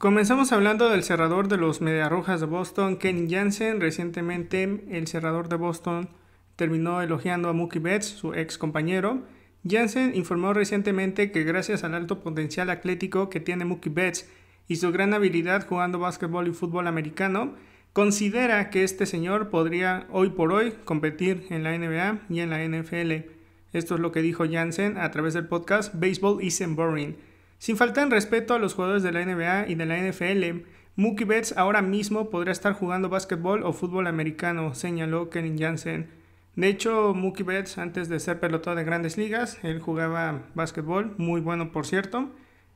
Comenzamos hablando del cerrador de los Mediarrojas de Boston, Ken Jansen. Recientemente el cerrador de Boston terminó elogiando a Mookie Betts, su ex compañero. Jansen informó recientemente que gracias al alto potencial atlético que tiene Mookie Betts y su gran habilidad jugando básquetbol y fútbol americano, considera que este señor podría hoy por hoy competir en la NBA y en la NFL. Esto es lo que dijo Jansen a través del podcast Baseball Isn't Boring. Sin faltar en respeto a los jugadores de la NBA y de la NFL, Mookie Betts ahora mismo podría estar jugando básquetbol o fútbol americano, señaló Kenny Jansen. De hecho, Mookie Betts, antes de ser pelotón de grandes ligas, él jugaba básquetbol, muy bueno por cierto,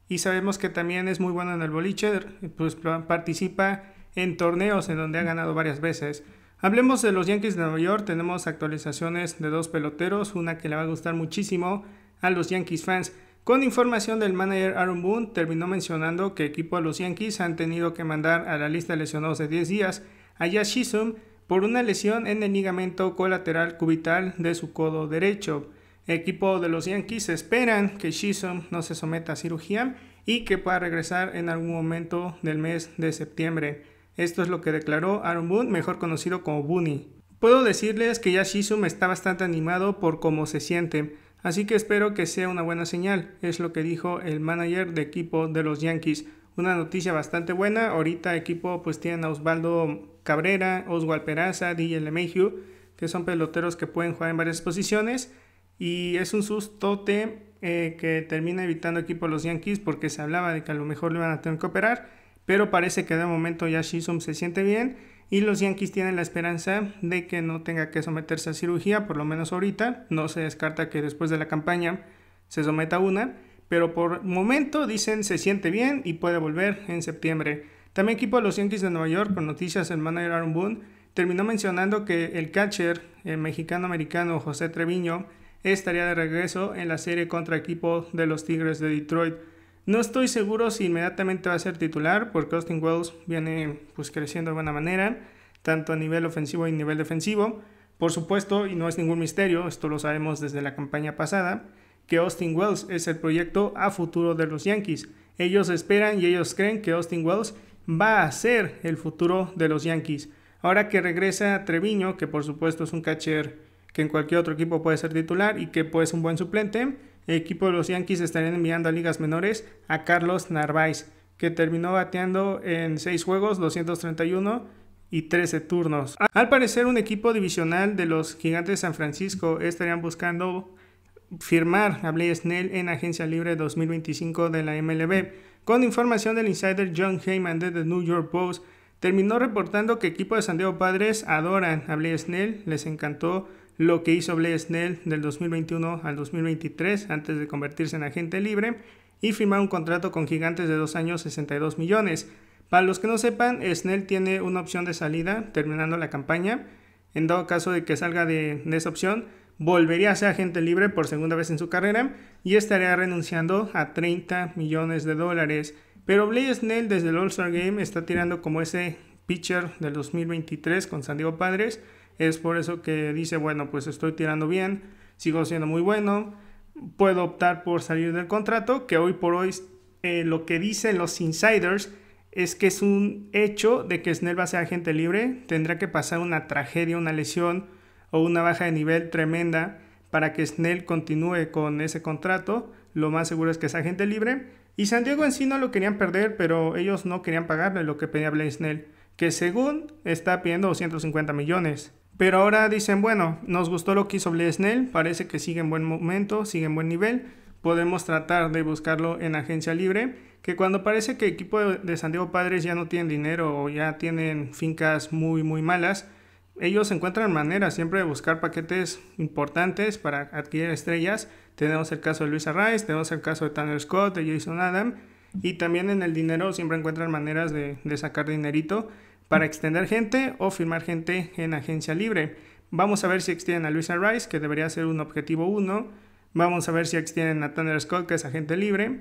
y sabemos que también es muy bueno en el boliche, pues participa en torneos en donde ha ganado varias veces. Hablemos de los Yankees de Nueva York, tenemos actualizaciones de dos peloteros, una que le va a gustar muchísimo a los Yankees fans. Con información del manager Aaron Boone, terminó mencionando que equipo de los Yankees han tenido que mandar a la lista de lesionados de 10 días a Yashisum por una lesión en el ligamento colateral cubital de su codo derecho. equipo de los Yankees esperan que Shisum no se someta a cirugía y que pueda regresar en algún momento del mes de septiembre. Esto es lo que declaró Aaron Boone, mejor conocido como Booney. Puedo decirles que ya está bastante animado por cómo se siente. Así que espero que sea una buena señal, es lo que dijo el manager de equipo de los Yankees. Una noticia bastante buena, ahorita equipo pues tienen a Osvaldo Cabrera, Oswald Peraza, DJ LeMahieu, que son peloteros que pueden jugar en varias posiciones y es un sustote eh, que termina evitando equipo los Yankees porque se hablaba de que a lo mejor le van a tener que operar, pero parece que de momento ya Shizum se siente bien y los Yankees tienen la esperanza de que no tenga que someterse a cirugía, por lo menos ahorita. No se descarta que después de la campaña se someta a una, pero por momento dicen se siente bien y puede volver en septiembre. También equipo de los Yankees de Nueva York por noticias el manager Aaron Boone terminó mencionando que el catcher el eh, mexicano americano José Treviño estaría de regreso en la serie contra equipo de los Tigres de Detroit. No estoy seguro si inmediatamente va a ser titular, porque Austin Wells viene pues, creciendo de buena manera, tanto a nivel ofensivo y a nivel defensivo. Por supuesto, y no es ningún misterio, esto lo sabemos desde la campaña pasada, que Austin Wells es el proyecto a futuro de los Yankees. Ellos esperan y ellos creen que Austin Wells va a ser el futuro de los Yankees. Ahora que regresa Treviño, que por supuesto es un catcher que en cualquier otro equipo puede ser titular y que puede un buen suplente, el equipo de los Yankees estarían enviando a ligas menores a Carlos Narváez, que terminó bateando en 6 juegos, 231 y 13 turnos. Al parecer un equipo divisional de los Gigantes de San Francisco estarían buscando firmar a Blaise Snell en Agencia Libre 2025 de la MLB. Con información del insider John Heyman de The New York Post, terminó reportando que equipo de San Diego Padres adoran a Blaise Snell, les encantó lo que hizo Blaze Snell del 2021 al 2023 antes de convertirse en agente libre y firmar un contrato con Gigantes de 2 años 62 millones. Para los que no sepan, Snell tiene una opción de salida terminando la campaña. En dado caso de que salga de, esa opción, volvería a ser agente libre por segunda vez en su carrera y estaría renunciando a 30 millones de dólares. Pero Blaze Snell desde el All-Star Game está tirando como ese pitcher del 2023 con San Diego Padres es por eso que dice, bueno, pues estoy tirando bien, sigo siendo muy bueno, puedo optar por salir del contrato, que hoy por hoy eh, lo que dicen los insiders es que es un hecho de que Snell va a ser agente libre, tendrá que pasar una tragedia, una lesión o una baja de nivel tremenda para que Snell continúe con ese contrato, lo más seguro es que es agente libre. Y San Diego en sí no lo querían perder, pero ellos no querían pagarle lo que pedía Blaine Snell, que según está pidiendo 250 millones. Pero ahora dicen, bueno, nos gustó lo que hizo Blaise parece que sigue en buen momento, sigue en buen nivel, podemos tratar de buscarlo en agencia libre, que cuando parece que el equipo de San Diego Padres ya no tienen dinero o ya tienen fincas muy, muy malas, ellos encuentran maneras siempre de buscar paquetes importantes para adquirir estrellas. Tenemos el caso de Luis rice tenemos el caso de Tanner Scott, de Jason Adam, y también en el dinero siempre encuentran maneras de sacar dinerito para extender gente o firmar gente en agencia libre. Vamos a ver si extienden a Luisa Rice, que debería ser un objetivo 1. Vamos a ver si extienden a Thunder Scott, que es agente libre.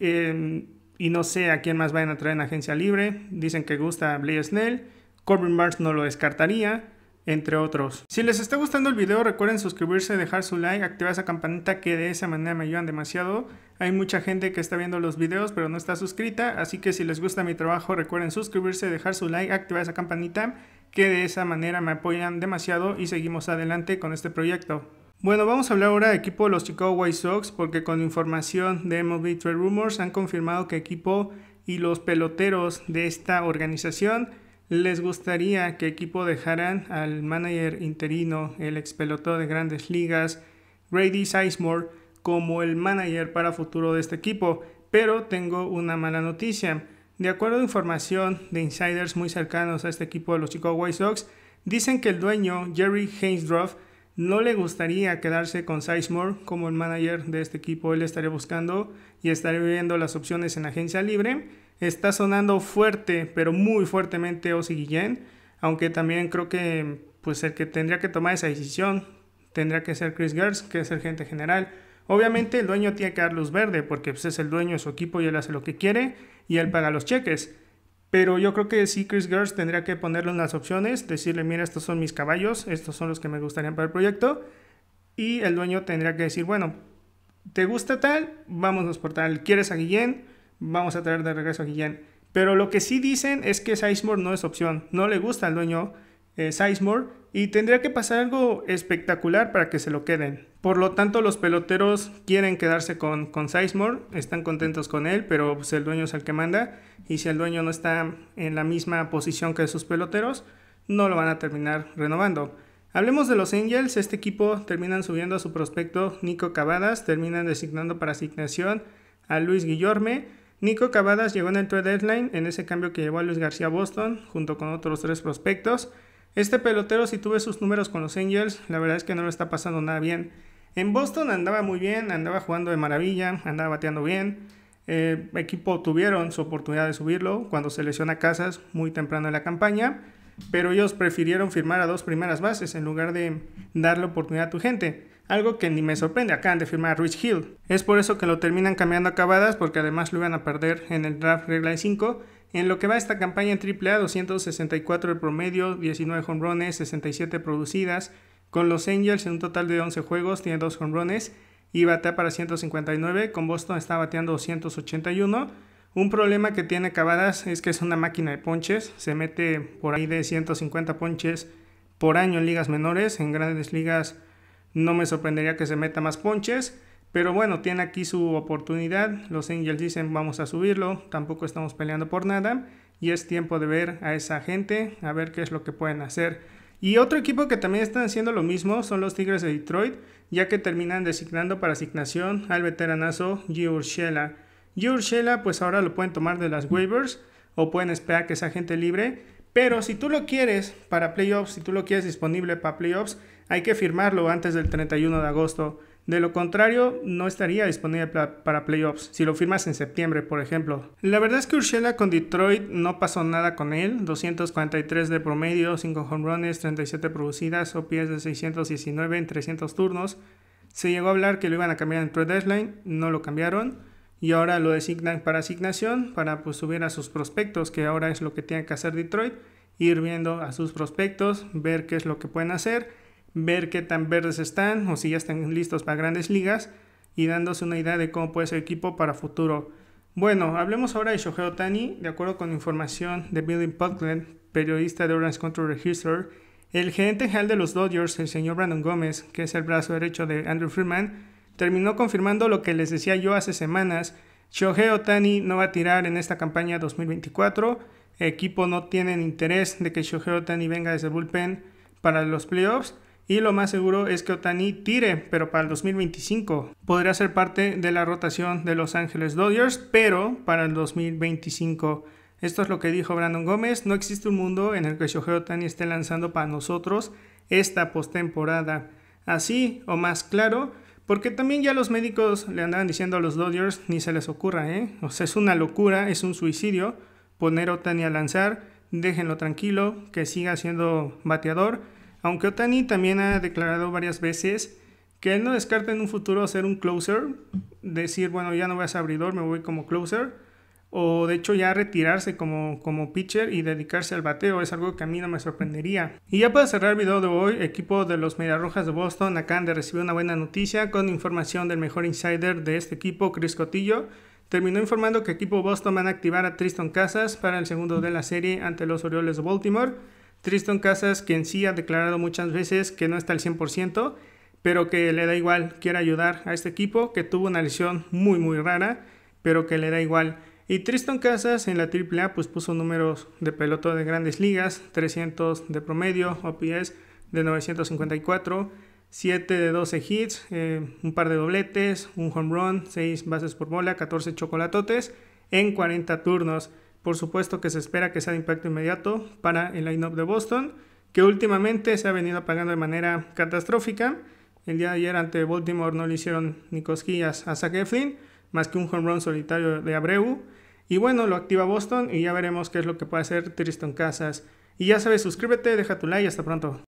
Em, y no sé a quién más vayan a traer en agencia libre. Dicen que gusta a Blair Snell. Corbin Barnes no lo descartaría entre otros. Si les está gustando el video, recuerden suscribirse, dejar su like, activar esa campanita que de esa manera me ayudan demasiado. Hay mucha gente que está viendo los videos pero no está suscrita, así que si les gusta mi trabajo, recuerden suscribirse, dejar su like, activar esa campanita que de esa manera me apoyan demasiado y seguimos adelante con este proyecto. Bueno, vamos a hablar ahora de equipo de los Chicago White Sox porque con información de MLB Trade Rumors han confirmado que equipo y los peloteros de esta organización les gustaría que equipo dejaran al manager interino, el ex pelotero de grandes ligas, Grady Sizemore, como el manager para futuro de este equipo. Pero tengo una mala noticia. De acuerdo a información de insiders muy cercanos a este equipo de los Chicago White Sox, dicen que el dueño, Jerry Hainsdorf, no le gustaría quedarse con Sizemore como el manager de este equipo. Él estaría buscando y estaría viendo las opciones en agencia libre está sonando fuerte, pero muy fuertemente Ozzy Guillén, aunque también creo que pues el que tendría que tomar esa decisión tendría que ser Chris Gers, que es el gerente general. Obviamente el dueño tiene que dar luz verde, porque pues, es el dueño de su equipo y él hace lo que quiere y él paga los cheques. Pero yo creo que sí, Chris Gers tendría que ponerle unas opciones, decirle, mira, estos son mis caballos, estos son los que me gustarían para el proyecto. Y el dueño tendría que decir, bueno, ¿te gusta tal? Vámonos por tal. ¿Quieres a Guillén? vamos a traer de regreso a Guillén. Pero lo que sí dicen es que Sizemore no es opción. No le gusta al dueño eh, Sizemore y tendría que pasar algo espectacular para que se lo queden. Por lo tanto, los peloteros quieren quedarse con, con Sizemore, están contentos con él, pero pues, el dueño es el que manda. Y si el dueño no está en la misma posición que sus peloteros, no lo van a terminar renovando. Hablemos de los Angels, este equipo terminan subiendo a su prospecto Nico Cavadas, terminan designando para asignación a Luis Guillorme. Nico Cavadas llegó en el trade deadline en ese cambio que llevó a Luis García a Boston junto con otros tres prospectos. Este pelotero si tuve sus números con los Angels, la verdad es que no lo está pasando nada bien. En Boston andaba muy bien, andaba jugando de maravilla, andaba bateando bien. El eh, equipo tuvieron su oportunidad de subirlo cuando se lesiona Casas muy temprano en la campaña, pero ellos prefirieron firmar a dos primeras bases en lugar de darle oportunidad a tu gente. Algo que ni me sorprende, acaban de firmar a Rich Hill. Es por eso que lo terminan cambiando a Cabadas, porque además lo iban a perder en el draft regla de 5. En lo que va esta campaña en AAA, 264 el promedio, 19 jonrones, 67 producidas. Con los Angels en un total de 11 juegos, tiene 2 jonrones y batea para 159. Con Boston está bateando 281. Un problema que tiene Cabadas es que es una máquina de ponches. Se mete por ahí de 150 ponches por año en ligas menores. En grandes ligas no me sorprendería que se meta más ponches. Pero bueno, tiene aquí su oportunidad. Los Angels dicen vamos a subirlo. Tampoco estamos peleando por nada. Y es tiempo de ver a esa gente, a ver qué es lo que pueden hacer. Y otro equipo que también están haciendo lo mismo son los Tigres de Detroit, ya que terminan designando para asignación al veteranazo G. Urshela. G. pues ahora lo pueden tomar de las waivers o pueden esperar que sea gente libre. Pero si tú lo quieres para playoffs, si tú lo quieres disponible para playoffs, hay que firmarlo antes del 31 de agosto. De lo contrario, no estaría disponible para playoffs si lo firmas en septiembre, por ejemplo. La verdad es que Urshela con Detroit no pasó nada con él. 243 de promedio, 5 home runs, 37 producidas, OPS de 619 en 300 turnos. Se llegó a hablar que lo iban a cambiar en trade deadline, no lo cambiaron. Y ahora lo designan para asignación, para pues, subir a sus prospectos, que ahora es lo que tiene que hacer Detroit. Ir viendo a sus prospectos, ver qué es lo que pueden hacer ver qué tan verdes están o si ya están listos para grandes ligas y dándose una idea de cómo puede ser el equipo para futuro. Bueno, hablemos ahora de Shohei Otani. De acuerdo con información de Billy Buckland, periodista de Orange Control Register, el gerente general de los Dodgers, el señor Brandon Gómez, que es el brazo derecho de Andrew Freeman, terminó confirmando lo que les decía yo hace semanas. Shohei Otani no va a tirar en esta campaña 2024. El equipo no tiene interés de que Shohei Otani venga desde el bullpen para los playoffs y lo más seguro es que Otani tire, pero para el 2025. Podría ser parte de la rotación de Los Angeles Dodgers, pero para el 2025. Esto es lo que dijo Brandon Gómez, no existe un mundo en el que Shohei Otani esté lanzando para nosotros esta postemporada. Así o más claro, porque también ya los médicos le andaban diciendo a los Dodgers, ni se les ocurra, ¿eh? O sea, es una locura, es un suicidio poner a Otani a lanzar, déjenlo tranquilo, que siga siendo bateador aunque Otani también ha declarado varias veces que él no descarta en un futuro ser un closer, decir, bueno, ya no voy a ser abridor, me voy como closer, o de hecho ya retirarse como, pitcher y dedicarse al bateo, es algo que a mí no me sorprendería. Y ya para cerrar el video de hoy, equipo de los Rojas de Boston han de recibir una buena noticia con información del mejor insider de este equipo, Chris Cotillo, terminó informando que equipo Boston van a activar a Tristan Casas para el segundo de la serie ante los Orioles de Baltimore, Tristan Casas, quien sí ha declarado muchas veces que no está al 100%, pero que le da igual, quiere ayudar a este equipo, que tuvo una lesión muy, muy rara, pero que le da igual. Y Triston Casas en la AAA pues puso números de pelota de grandes ligas, 300 de promedio, OPS de 954, 7 de 12 hits, eh, un par de dobletes, un home run, 6 bases por bola, 14 chocolatotes en 40 turnos. Por supuesto que se espera que sea de impacto inmediato para el line-up de Boston, que últimamente se ha venido apagando de manera catastrófica. El día de ayer ante Baltimore no le hicieron ni cosquillas a Zach Eflin, más que un home run solitario de Abreu. Y bueno, lo activa Boston y ya veremos qué es lo que puede hacer Tristan Casas. Y ya sabes, suscríbete, deja tu like y hasta pronto.